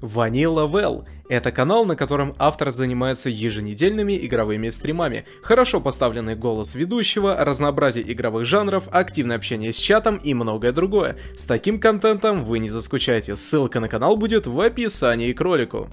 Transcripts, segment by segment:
Ванила Well – это канал, на котором автор занимается еженедельными игровыми стримами. Хорошо поставленный голос ведущего, разнообразие игровых жанров, активное общение с чатом и многое другое. С таким контентом вы не заскучаете, ссылка на канал будет в описании к ролику.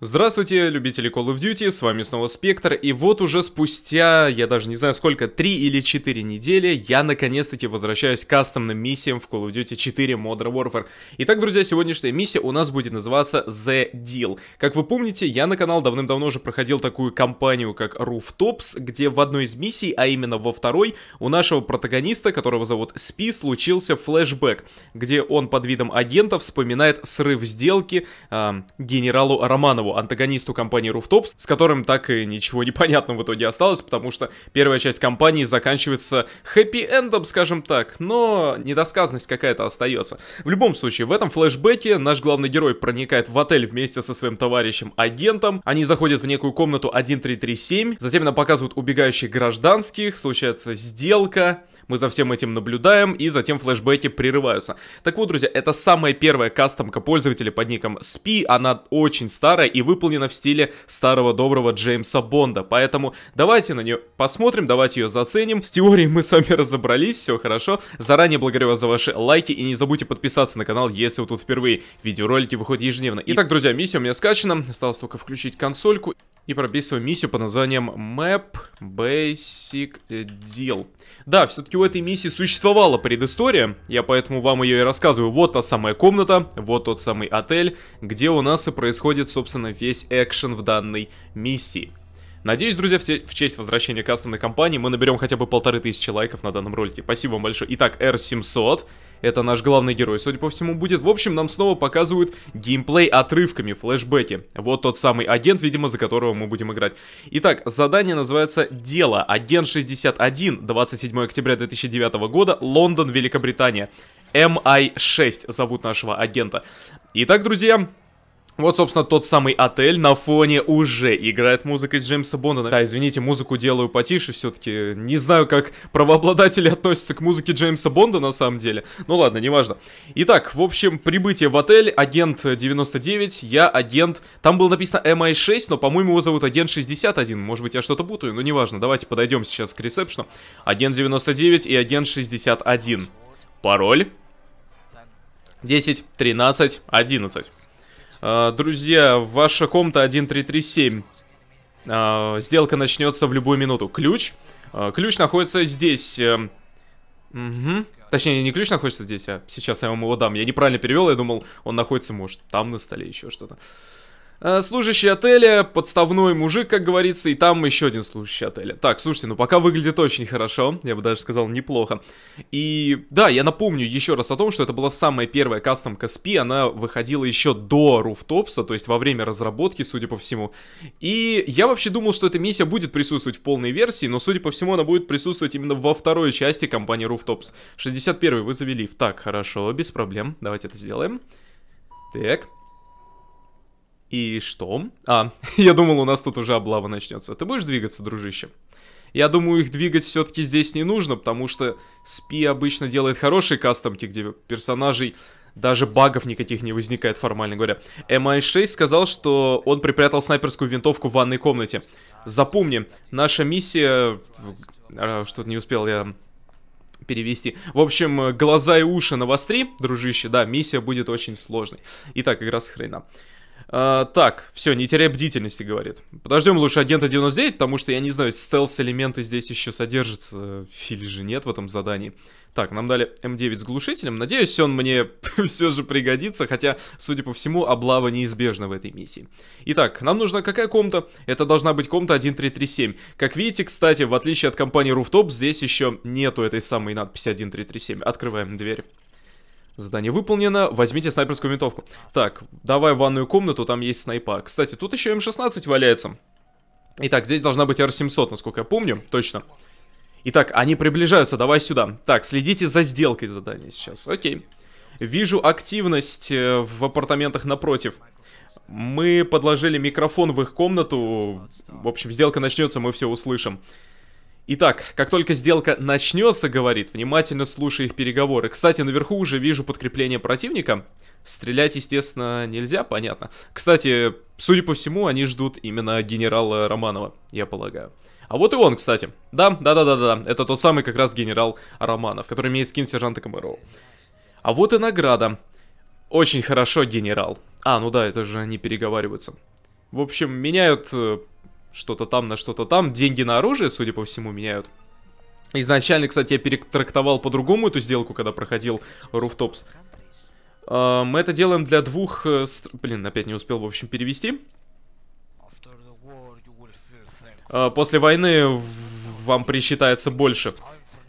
Здравствуйте, любители Call of Duty, с вами снова Спектр, и вот уже спустя, я даже не знаю сколько, 3 или 4 недели, я наконец-таки возвращаюсь к кастомным миссиям в Call of Duty 4 Modern Warfare. Итак, друзья, сегодняшняя миссия у нас будет называться The Deal. Как вы помните, я на канал давным-давно уже проходил такую кампанию, как Rooftops, где в одной из миссий, а именно во второй, у нашего протагониста, которого зовут Спи, случился флешбэк, где он под видом агента вспоминает срыв сделки э, генералу Романову того, антагонисту компании Rooftops, с которым так и ничего непонятного в итоге осталось, потому что первая часть компании заканчивается хэппи-эндом, скажем так, но недосказанность какая-то остается. В любом случае, в этом флешбеке наш главный герой проникает в отель вместе со своим товарищем-агентом, они заходят в некую комнату 1337, затем нам показывают убегающих гражданских, случается сделка, мы за всем этим наблюдаем, и затем флешбеки прерываются. Так вот, друзья, это самая первая кастомка пользователя под ником SPI, она очень старая и выполнена в стиле старого доброго Джеймса Бонда, поэтому давайте на нее посмотрим, давайте ее заценим. С теорией мы с вами разобрались, все хорошо. Заранее благодарю вас за ваши лайки, и не забудьте подписаться на канал, если вы тут впервые. Видеоролики выходят ежедневно. Итак, друзья, миссия у меня скачана, осталось только включить консольку и прописываем миссию под названием Map Basic Deal. Да, все-таки у этой миссии существовала предыстория, я поэтому вам ее и рассказываю. Вот та самая комната, вот тот самый отель, где у нас и происходит, собственно, весь экшен в данной миссии. Надеюсь, друзья, в честь возвращения кастомной компании мы наберем хотя бы полторы тысячи лайков на данном ролике. Спасибо вам большое. Итак, R700. Это наш главный герой, судя по всему, будет. В общем, нам снова показывают геймплей отрывками, флешбеки. Вот тот самый агент, видимо, за которого мы будем играть. Итак, задание называется «Дело. Агент 61. 27 октября 2009 года. Лондон, Великобритания». MI6 зовут нашего агента. Итак, друзья, вот, собственно, тот самый отель. На фоне уже играет музыка из Джеймса Бонда. Да, извините, музыку делаю потише все-таки. Не знаю, как правообладатели относятся к музыке Джеймса Бонда на самом деле. Ну ладно, неважно. Итак, в общем, прибытие в отель. Агент 99, я агент... Там было написано MI6, эм но, по-моему, его зовут агент 61. Может быть, я что-то путаю, но неважно. Давайте подойдем сейчас к ресепшну. Агент 99 и агент 61. Пароль. 10, 13, 11. Э, друзья, ваша комната 1337. Э, сделка начнется в любую минуту. Ключ. Э, ключ находится здесь. Угу. Точнее, не ключ находится здесь, а сейчас я вам его дам. Я неправильно перевел, я думал, он находится, может, там на столе еще что-то. Э, служащий отеля, подставной мужик, как говорится, и там еще один служащий отеля. Так, слушайте, ну пока выглядит очень хорошо, я бы даже сказал, неплохо. И да, я напомню еще раз о том, что это была самая первая кастомка SP, она выходила еще до Руфтопса, то есть во время разработки, судя по всему. И я вообще думал, что эта миссия будет присутствовать в полной версии, но судя по всему, она будет присутствовать именно во второй части компании Руфтопс. 61 вы завели. Так, хорошо, без проблем, давайте это сделаем. Так, и что? А, я думал, у нас тут уже облава начнется. Ты будешь двигаться, дружище? Я думаю, их двигать все-таки здесь не нужно, потому что Спи обычно делает хорошие кастомки, где персонажей даже багов никаких не возникает, формально говоря. MI6 а сказал, что он припрятал снайперскую винтовку в ванной комнате. Запомни, наша миссия... А, что-то не успел я перевести. В общем, глаза и уши на навостри, дружище. Да, миссия будет очень сложной. Итак, игра сохранена. хрена. А, так, все, не теряй бдительности, говорит. Подождем лучше агента 99, потому что я не знаю, стелс-элементы здесь еще содержатся или же нет в этом задании. Так, нам дали М9 эм с глушителем. Надеюсь, он мне все же пригодится, хотя, судя по всему, облава неизбежна в этой миссии. Итак, нам нужна какая комната? Это должна быть комната 1337. Как видите, кстати, в отличие от компании Rooftop, здесь еще нету этой самой надписи 1337. Открываем дверь. Задание выполнено, возьмите снайперскую винтовку. Так, давай в ванную комнату, там есть снайпа. Кстати, тут еще эм М16 валяется. Итак, здесь должна быть Р-700, насколько я помню, точно. Итак, они приближаются, давай сюда. Так, следите за сделкой задания сейчас, окей. Вижу активность э, в апартаментах напротив. Мы подложили микрофон в их комнату. В общем, сделка начнется, мы все услышим. Итак, как только сделка начнется, говорит, внимательно слушай их переговоры. Кстати, наверху уже вижу подкрепление противника. Стрелять, естественно, нельзя, понятно. Кстати, судя по всему, они ждут именно генерала Романова, я полагаю. А вот и он, кстати. Да, да-да-да-да, это тот самый как раз генерал Романов, который имеет скин сержанта Комарова. А вот и награда. Очень хорошо, генерал. А, ну да, это же они переговариваются. В общем, меняют э, что-то там на что-то там. Деньги на оружие, судя по всему, меняют. Изначально, кстати, я перетрактовал по-другому эту сделку, когда проходил Руфтопс. Э, мы это делаем для двух... Э, блин, опять не успел, в общем, перевести. Э, после войны вам присчитается больше.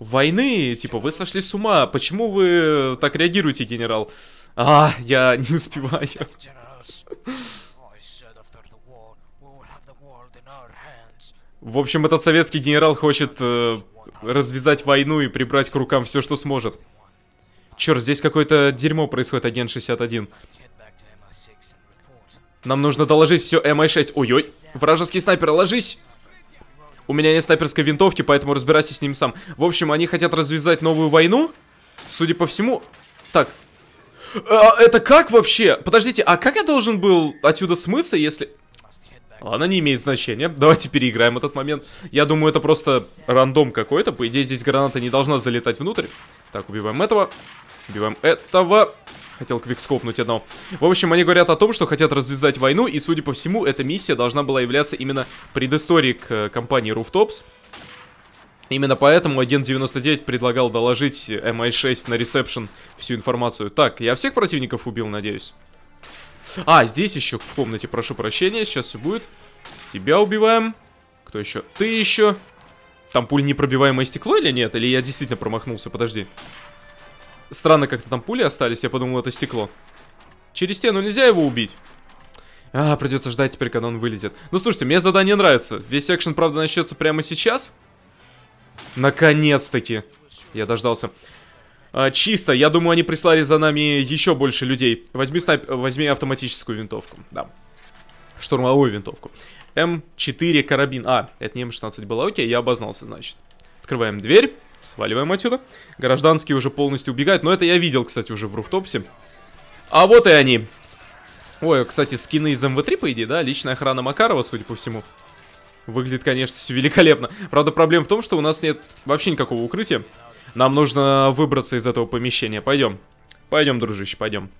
Войны, типа, вы сошли с ума. Почему вы так реагируете, генерал? А, я не успеваю. В общем, этот советский генерал хочет э, развязать войну и прибрать к рукам все, что сможет. Черт, здесь какое-то дерьмо происходит, агент 61. Нам нужно доложить все МА 6 Ой-ой, вражеский снайпер, ложись! У меня нет снайперской винтовки, поэтому разбирайся с ним сам. В общем, они хотят развязать новую войну. Судя по всему... Так. А, это как вообще? Подождите, а как я должен был отсюда смыться, если... Ладно, не имеет значения. Давайте переиграем этот момент. Я думаю, это просто рандом какой-то. По идее, здесь граната не должна залетать внутрь. Так, убиваем этого. Убиваем этого. Хотел квикскопнуть одно. В общем, они говорят о том, что хотят развязать войну, и, судя по всему, эта миссия должна была являться именно предысторией к э, компании Rooftops. Именно поэтому агент 99 предлагал доложить MI6 э, эм на ресепшн всю информацию. Так, я всех противников убил, надеюсь. А, здесь еще в комнате, прошу прощения, сейчас все будет. Тебя убиваем. Кто еще? Ты еще. Там пуля непробиваемое стекло или нет? Или я действительно промахнулся? Подожди. Странно, как-то там пули остались, я подумал, это стекло. Через стену нельзя его убить. А, придется ждать теперь, когда он вылезет. Ну, слушайте, мне задание нравится. Весь экшен, правда, начнется прямо сейчас. Наконец-таки. Я дождался. А, чисто. Я думаю, они прислали за нами еще больше людей. Возьми, снайп... Возьми автоматическую винтовку. Да. Штурмовую винтовку. М4 карабин. А, это не М16 было. Окей, я обознался, значит. Открываем дверь. Сваливаем отсюда. Гражданские уже полностью убегают. Но это я видел, кстати, уже в руфтопсе. А вот и они. Ой, кстати, скины из МВ-3, по идее, да? Личная охрана Макарова, судя по всему. Выглядит, конечно, все великолепно. Правда, проблема в том, что у нас нет вообще никакого укрытия. Нам нужно выбраться из этого помещения. Пойдем. Пойдем, дружище, пойдем.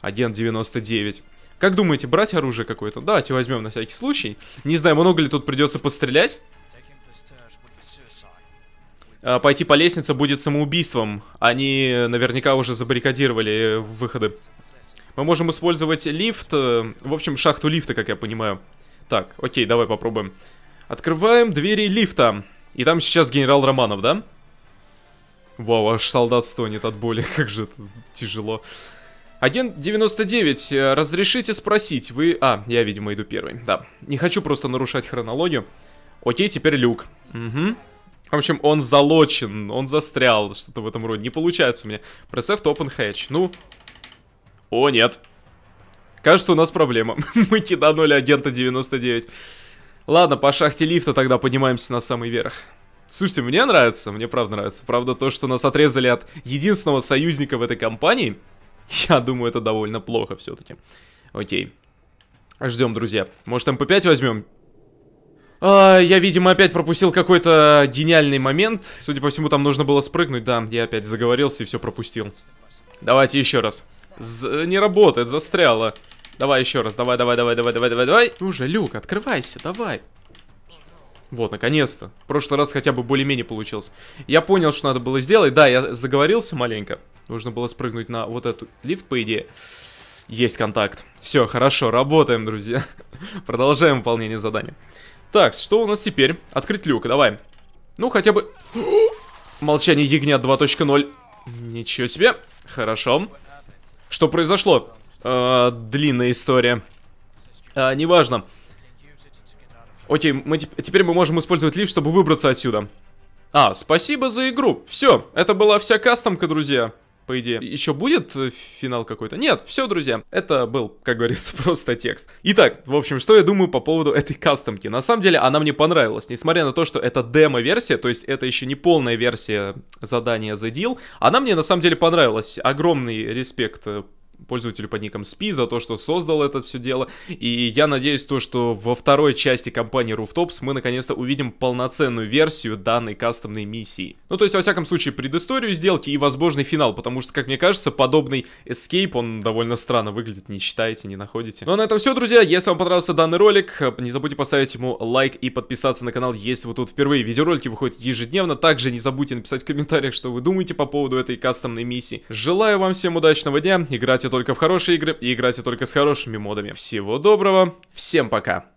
Агент 99. Как думаете, брать оружие какое-то? Давайте возьмем на всякий случай. Не знаю, много ли тут придется пострелять. А, пойти по лестнице будет самоубийством. Они наверняка уже забаррикадировали выходы. Мы можем использовать лифт, э, в общем, шахту лифта, как я понимаю. Так, окей, давай попробуем. Открываем двери лифта. И там сейчас генерал Романов, да? Вау, аж солдат стонет от боли, как же это тяжело. Агент 99, э, разрешите спросить, вы... А, я, видимо, иду первый, да. Не хочу просто нарушать хронологию. Окей, теперь Люк. Угу. В общем, он залочен, он застрял, что-то в этом роде. Не получается у меня. Пресефт open hatch. Ну... О, нет. Кажется, у нас проблема. Мы киданули агента 99. Ладно, по шахте лифта тогда поднимаемся на самый верх. Слушайте, мне нравится, мне правда нравится. Правда, то, что нас отрезали от единственного союзника в этой компании, я думаю, это довольно плохо все-таки. Окей. Ждем, друзья. Может, МП5 эм возьмем? А, я, видимо, опять пропустил какой-то гениальный момент. Судя по всему, там нужно было спрыгнуть. Да, я опять заговорился и все пропустил. Давайте еще раз. З не работает, застряло. Давай еще раз. Давай, давай, давай, давай, давай, давай, давай. Уже, Люк, открывайся, давай. Вот, наконец-то. В прошлый раз хотя бы более-менее получилось. Я понял, что надо было сделать. Да, я заговорился маленько. Нужно было спрыгнуть на вот этот лифт, по идее. Есть контакт. Все, хорошо, работаем, друзья. Продолжаем выполнение задания. Так, что у нас теперь? Открыть люк, давай. Ну, хотя бы... Молчание ягнят 2.0. Ничего себе. Хорошо. Что произошло? Э, длинная история. Э, неважно. Окей, мы теперь мы можем использовать лифт, чтобы выбраться отсюда. А, спасибо за игру. Все, это была вся кастомка, друзья. По идее, еще будет э, финал какой-то? Нет, все, друзья, это был, как говорится, просто текст. Итак, в общем, что я думаю по поводу этой кастомки? На самом деле, она мне понравилась, несмотря на то, что это демо-версия, то есть это еще не полная версия задания The Deal, она мне на самом деле понравилась. Огромный респект э, пользователю под ником Спи за то, что создал это все дело. И я надеюсь то, что во второй части компании Rooftops мы наконец-то увидим полноценную версию данной кастомной миссии. Ну, то есть, во всяком случае, предысторию сделки и возможный финал, потому что, как мне кажется, подобный Escape он довольно странно выглядит, не считаете, не находите. Ну, а на этом все, друзья. Если вам понравился данный ролик, не забудьте поставить ему лайк и подписаться на канал, если вы тут впервые. Видеоролики выходят ежедневно. Также не забудьте написать в комментариях, что вы думаете по поводу этой кастомной миссии. Желаю вам всем удачного дня, играть только в хорошие игры и играйте только с хорошими модами. Всего доброго, всем пока!